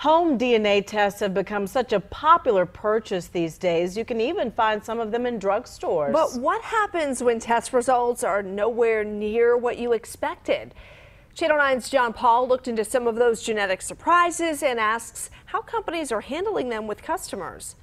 Home DNA tests have become such a popular purchase these days. You can even find some of them in drugstores. But what happens when test results are nowhere near what you expected? Channel 9's John Paul looked into some of those genetic surprises and asks how companies are handling them with customers.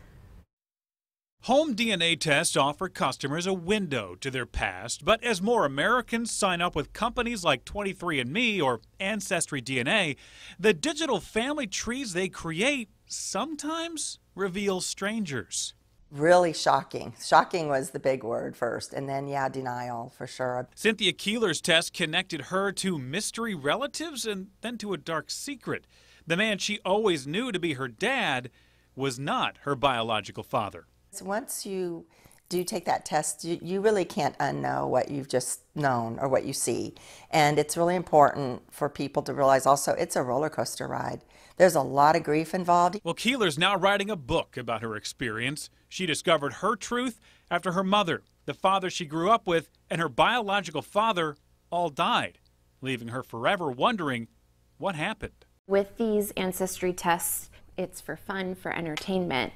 Home DNA tests offer customers a window to their past, but as more Americans sign up with companies like 23andMe or Ancestry DNA, the digital family trees they create sometimes reveal strangers. Really shocking. Shocking was the big word first, and then, yeah, denial for sure. Cynthia Keeler's test connected her to mystery relatives and then to a dark secret. The man she always knew to be her dad was not her biological father. So once you do take that test, you, you really can't unknow what you've just known or what you see. And it's really important for people to realize also it's a roller coaster ride. There's a lot of grief involved. Well, Keeler's now writing a book about her experience. She discovered her truth after her mother, the father she grew up with, and her biological father all died, leaving her forever wondering what happened. With these ancestry tests, it's for fun, for entertainment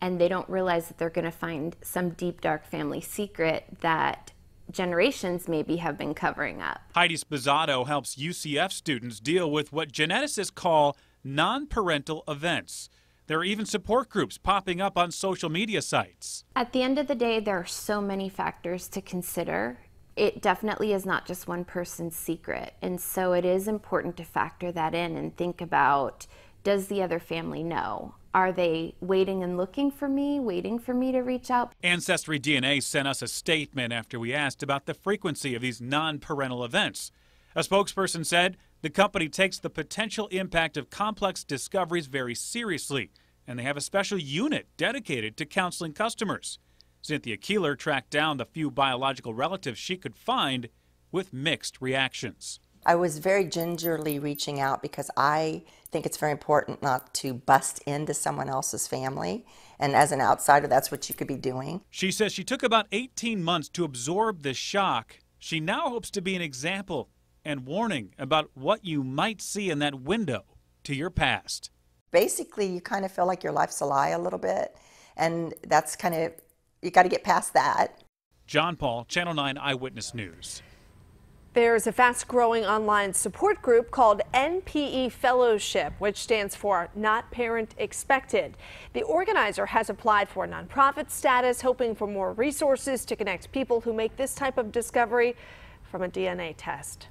and they don't realize that they're going to find some deep, dark family secret that generations maybe have been covering up. Heidi Spazzato helps UCF students deal with what geneticists call non parental events. There are even support groups popping up on social media sites. At the end of the day, there are so many factors to consider. It definitely is not just one person's secret. And so it is important to factor that in and think about does the other family know? Are they waiting and looking for me, waiting for me to reach out? Ancestry DNA sent us a statement after we asked about the frequency of these non parental events. A spokesperson said the company takes the potential impact of complex discoveries very seriously, and they have a special unit dedicated to counseling customers. Cynthia Keeler tracked down the few biological relatives she could find with mixed reactions. I was very gingerly reaching out because I think it's very important not to bust into someone else's family. And as an outsider, that's what you could be doing. She says she took about 18 months to absorb the shock. She now hopes to be an example and warning about what you might see in that window to your past. Basically, you kind of feel like your life's a lie a little bit. And that's kind of, you got to get past that. John Paul, Channel 9 Eyewitness News. There's a fast growing online support group called NPE Fellowship, which stands for Not Parent Expected. The organizer has applied for nonprofit status, hoping for more resources to connect people who make this type of discovery from a DNA test.